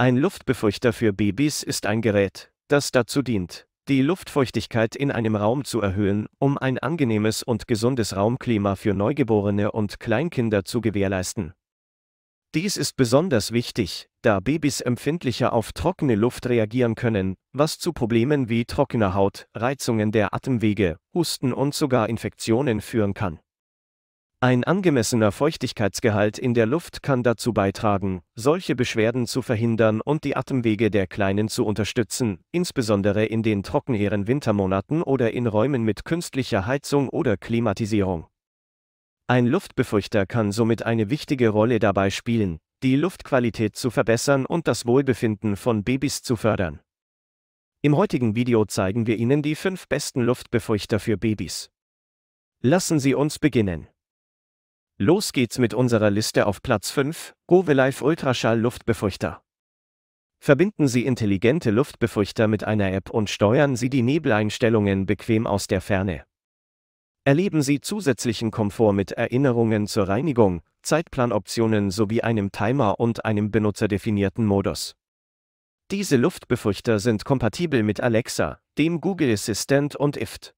Ein Luftbefeuchter für Babys ist ein Gerät, das dazu dient, die Luftfeuchtigkeit in einem Raum zu erhöhen, um ein angenehmes und gesundes Raumklima für Neugeborene und Kleinkinder zu gewährleisten. Dies ist besonders wichtig, da Babys empfindlicher auf trockene Luft reagieren können, was zu Problemen wie trockener Haut, Reizungen der Atemwege, Husten und sogar Infektionen führen kann. Ein angemessener Feuchtigkeitsgehalt in der Luft kann dazu beitragen, solche Beschwerden zu verhindern und die Atemwege der Kleinen zu unterstützen, insbesondere in den trockeneren Wintermonaten oder in Räumen mit künstlicher Heizung oder Klimatisierung. Ein Luftbefeuchter kann somit eine wichtige Rolle dabei spielen, die Luftqualität zu verbessern und das Wohlbefinden von Babys zu fördern. Im heutigen Video zeigen wir Ihnen die fünf besten Luftbefeuchter für Babys. Lassen Sie uns beginnen. Los geht's mit unserer Liste auf Platz 5, GoVelive Ultraschall Luftbefeuchter. Verbinden Sie intelligente Luftbefeuchter mit einer App und steuern Sie die Nebeleinstellungen bequem aus der Ferne. Erleben Sie zusätzlichen Komfort mit Erinnerungen zur Reinigung, Zeitplanoptionen sowie einem Timer und einem benutzerdefinierten Modus. Diese Luftbefeuchter sind kompatibel mit Alexa, dem Google Assistant und IFT.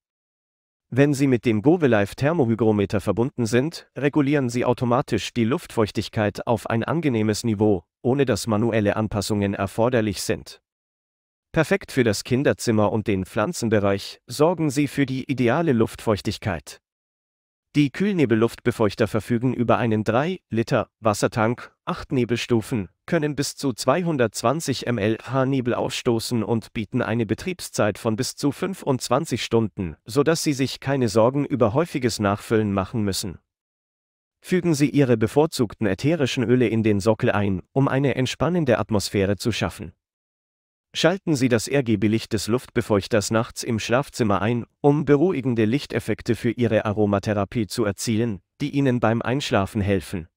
Wenn Sie mit dem GoveLive Thermohygrometer verbunden sind, regulieren Sie automatisch die Luftfeuchtigkeit auf ein angenehmes Niveau, ohne dass manuelle Anpassungen erforderlich sind. Perfekt für das Kinderzimmer und den Pflanzenbereich, sorgen Sie für die ideale Luftfeuchtigkeit. Die Kühlnebelluftbefeuchter verfügen über einen 3-Liter Wassertank, 8 Nebelstufen, können bis zu 220 mlh Nebel ausstoßen und bieten eine Betriebszeit von bis zu 25 Stunden, sodass Sie sich keine Sorgen über häufiges Nachfüllen machen müssen. Fügen Sie Ihre bevorzugten ätherischen Öle in den Sockel ein, um eine entspannende Atmosphäre zu schaffen. Schalten Sie das RGB-Licht des Luftbefeuchters nachts im Schlafzimmer ein, um beruhigende Lichteffekte für Ihre Aromatherapie zu erzielen, die Ihnen beim Einschlafen helfen.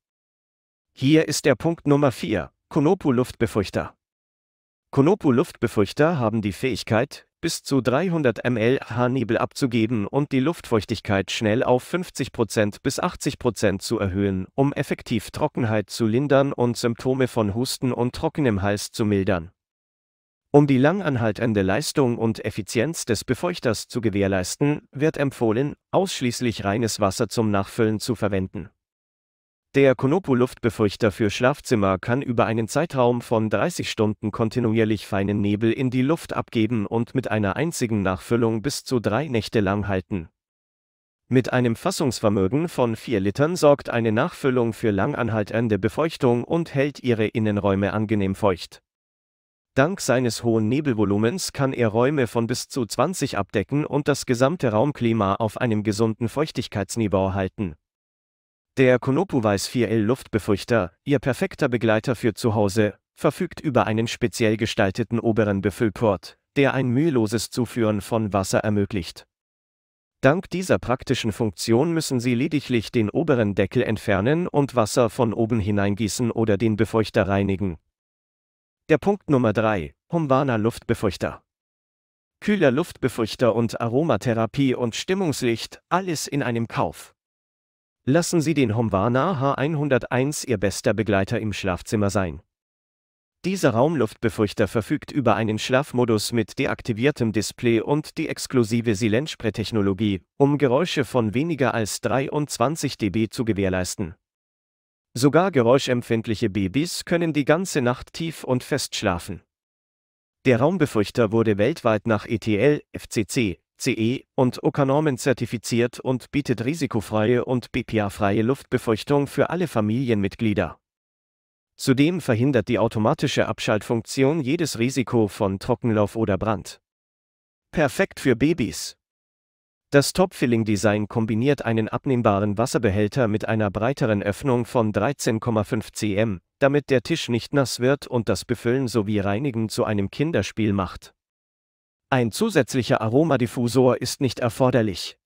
Hier ist der Punkt Nummer 4, Konopu Luftbefeuchter. Konopu Luftbefeuchter haben die Fähigkeit, bis zu 300 ml H-Nebel abzugeben und die Luftfeuchtigkeit schnell auf 50% bis 80% zu erhöhen, um effektiv Trockenheit zu lindern und Symptome von Husten und trockenem Hals zu mildern. Um die langanhaltende Leistung und Effizienz des Befeuchters zu gewährleisten, wird empfohlen, ausschließlich reines Wasser zum Nachfüllen zu verwenden. Der Konopo-Luftbefeuchter für Schlafzimmer kann über einen Zeitraum von 30 Stunden kontinuierlich feinen Nebel in die Luft abgeben und mit einer einzigen Nachfüllung bis zu drei Nächte lang halten. Mit einem Fassungsvermögen von 4 Litern sorgt eine Nachfüllung für langanhaltende Befeuchtung und hält ihre Innenräume angenehm feucht. Dank seines hohen Nebelvolumens kann er Räume von bis zu 20 abdecken und das gesamte Raumklima auf einem gesunden Feuchtigkeitsniveau halten. Der Konopu Weiß 4L Luftbefeuchter, ihr perfekter Begleiter für zu Hause, verfügt über einen speziell gestalteten oberen Befüllport, der ein müheloses Zuführen von Wasser ermöglicht. Dank dieser praktischen Funktion müssen Sie lediglich den oberen Deckel entfernen und Wasser von oben hineingießen oder den Befeuchter reinigen. Der Punkt Nummer 3. Humvana Luftbefeuchter. Kühler Luftbefeuchter und Aromatherapie und Stimmungslicht, alles in einem Kauf. Lassen Sie den Humvana H101 Ihr bester Begleiter im Schlafzimmer sein. Dieser Raumluftbefeuchter verfügt über einen Schlafmodus mit deaktiviertem Display und die exklusive Silenspray-Technologie, um Geräusche von weniger als 23 dB zu gewährleisten. Sogar geräuschempfindliche Babys können die ganze Nacht tief und fest schlafen. Der Raumbefeuchter wurde weltweit nach ETL, FCC, CE und OKA-Normen zertifiziert und bietet risikofreie und BPA-freie Luftbefeuchtung für alle Familienmitglieder. Zudem verhindert die automatische Abschaltfunktion jedes Risiko von Trockenlauf oder Brand. Perfekt für Babys. Das Top-Filling-Design kombiniert einen abnehmbaren Wasserbehälter mit einer breiteren Öffnung von 13,5 cm, damit der Tisch nicht nass wird und das Befüllen sowie Reinigen zu einem Kinderspiel macht. Ein zusätzlicher Aromadiffusor ist nicht erforderlich.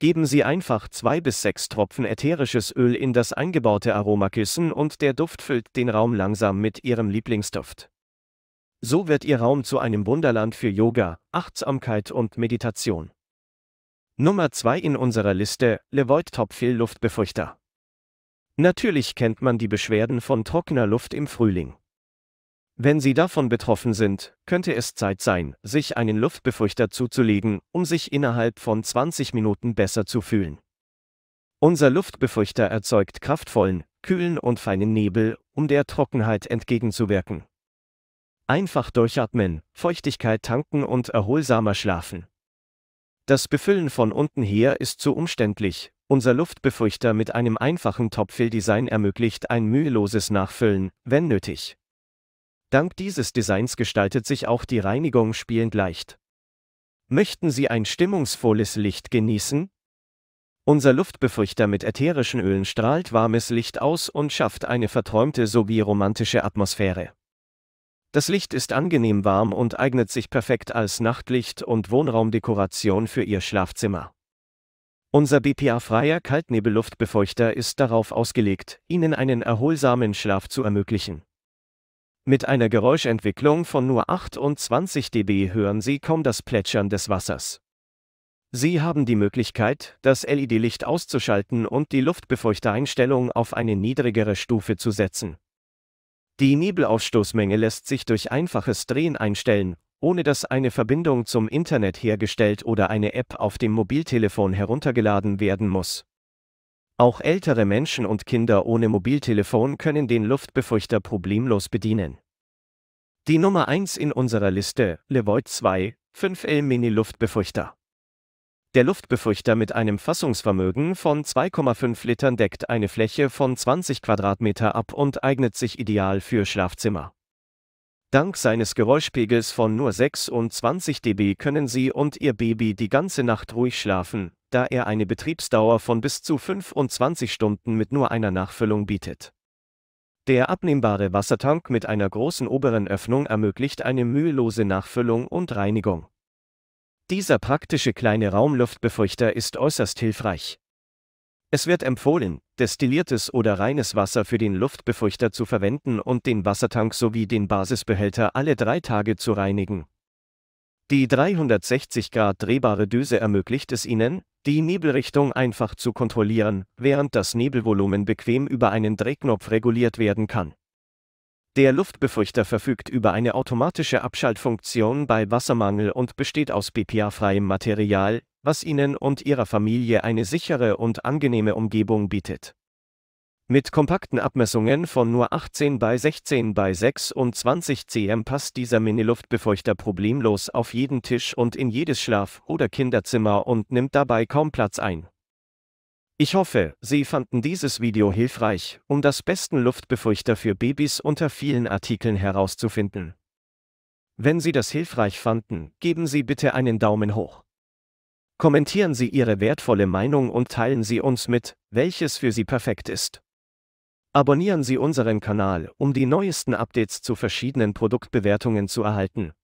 Geben Sie einfach zwei bis sechs Tropfen ätherisches Öl in das eingebaute Aromakissen und der Duft füllt den Raum langsam mit Ihrem Lieblingsduft. So wird Ihr Raum zu einem Wunderland für Yoga, Achtsamkeit und Meditation. Nummer 2 in unserer Liste, Levoid Topfill Luftbefeuchter. Natürlich kennt man die Beschwerden von trockener Luft im Frühling. Wenn Sie davon betroffen sind, könnte es Zeit sein, sich einen Luftbefeuchter zuzulegen, um sich innerhalb von 20 Minuten besser zu fühlen. Unser Luftbefeuchter erzeugt kraftvollen, kühlen und feinen Nebel, um der Trockenheit entgegenzuwirken. Einfach durchatmen, Feuchtigkeit tanken und erholsamer schlafen. Das Befüllen von unten her ist zu umständlich. Unser Luftbefeuchter mit einem einfachen Topfill-Design ermöglicht ein müheloses Nachfüllen, wenn nötig. Dank dieses Designs gestaltet sich auch die Reinigung spielend leicht. Möchten Sie ein stimmungsvolles Licht genießen? Unser Luftbefeuchter mit ätherischen Ölen strahlt warmes Licht aus und schafft eine verträumte sowie romantische Atmosphäre. Das Licht ist angenehm warm und eignet sich perfekt als Nachtlicht und Wohnraumdekoration für Ihr Schlafzimmer. Unser BPA-freier Kaltnebelluftbefeuchter ist darauf ausgelegt, Ihnen einen erholsamen Schlaf zu ermöglichen. Mit einer Geräuschentwicklung von nur 28 dB hören Sie kaum das Plätschern des Wassers. Sie haben die Möglichkeit, das LED-Licht auszuschalten und die Luftbefeuchteinstellung auf eine niedrigere Stufe zu setzen. Die Nebelausstoßmenge lässt sich durch einfaches Drehen einstellen, ohne dass eine Verbindung zum Internet hergestellt oder eine App auf dem Mobiltelefon heruntergeladen werden muss. Auch ältere Menschen und Kinder ohne Mobiltelefon können den Luftbefeuchter problemlos bedienen. Die Nummer 1 in unserer Liste, Levoit 2, 5L Mini Luftbefeuchter. Der Luftbefrüchter mit einem Fassungsvermögen von 2,5 Litern deckt eine Fläche von 20 Quadratmeter ab und eignet sich ideal für Schlafzimmer. Dank seines Geräuschpegels von nur 26 dB können Sie und Ihr Baby die ganze Nacht ruhig schlafen, da er eine Betriebsdauer von bis zu 25 Stunden mit nur einer Nachfüllung bietet. Der abnehmbare Wassertank mit einer großen oberen Öffnung ermöglicht eine mühelose Nachfüllung und Reinigung. Dieser praktische kleine Raumluftbefeuchter ist äußerst hilfreich. Es wird empfohlen, destilliertes oder reines Wasser für den Luftbefeuchter zu verwenden und den Wassertank sowie den Basisbehälter alle drei Tage zu reinigen. Die 360 Grad drehbare Düse ermöglicht es Ihnen, die Nebelrichtung einfach zu kontrollieren, während das Nebelvolumen bequem über einen Drehknopf reguliert werden kann. Der Luftbefeuchter verfügt über eine automatische Abschaltfunktion bei Wassermangel und besteht aus BPA-freiem Material, was Ihnen und Ihrer Familie eine sichere und angenehme Umgebung bietet. Mit kompakten Abmessungen von nur 18 bei 16 bei 26 cm passt dieser Mini-Luftbefeuchter problemlos auf jeden Tisch und in jedes Schlaf- oder Kinderzimmer und nimmt dabei kaum Platz ein. Ich hoffe, Sie fanden dieses Video hilfreich, um das besten Luftbefeuchter für Babys unter vielen Artikeln herauszufinden. Wenn Sie das hilfreich fanden, geben Sie bitte einen Daumen hoch. Kommentieren Sie Ihre wertvolle Meinung und teilen Sie uns mit, welches für Sie perfekt ist. Abonnieren Sie unseren Kanal, um die neuesten Updates zu verschiedenen Produktbewertungen zu erhalten.